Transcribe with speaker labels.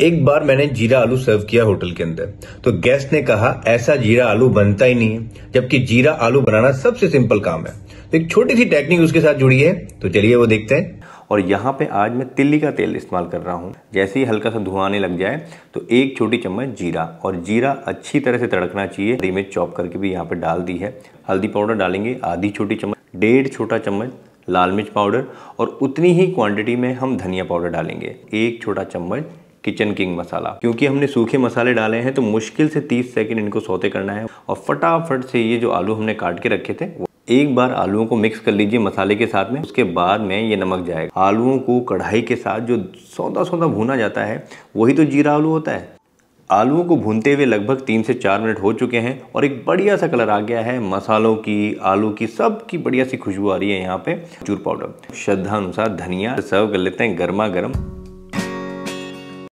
Speaker 1: एक बार मैंने जीरा आलू सर्व किया होटल के अंदर तो गेस्ट ने कहा ऐसा जीरा आलू बनता ही नहीं है जबकि जीरा आलू बनाना सबसे सिंपल काम है तो एक छोटी सी टेक्निक उसके साथ जुड़ी है तो चलिए वो देखते हैं और यहाँ पे आज मैं तिल्ली का तेल इस्तेमाल कर रहा हूँ जैसे ही हल्का सा धुआं आने लग जाए तो एक छोटी चम्मच जीरा और जीरा अच्छी तरह से तड़कना चाहिए हरी मिर्च चॉप करके भी यहाँ पे डाल दी है हल्दी पाउडर डालेंगे आधी छोटी चम्मच डेढ़ छोटा चम्मच लाल मिर्च पाउडर और उतनी ही क्वांटिटी में हम धनिया पाउडर डालेंगे एक छोटा चम्मच किचन किंग मसाला क्योंकि हमने सूखे मसाले डाले हैं तो मुश्किल से 30 सेकंड इनको सोते करना है और फटाफट से ये जो आलू हमने काट के रखे थे एक बार आलुओं को मिक्स कर लीजिए मसाले के साथ में उसके बाद में ये नमक जाएगा आलुओं को कढ़ाई के साथ जो सौदा सौदा भूना जाता है वही तो जीरा आलू होता है आलुओं को भूनते हुए लगभग तीन से चार मिनट हो चुके हैं और एक बढ़िया सा कलर आ गया है मसालों की आलू की सब की बढ़िया सी खुशबू आ रही है यहाँ पे चूर पाउडर श्रद्धा अनुसार धनिया सर्व कर लेते हैं गर्मा गर्म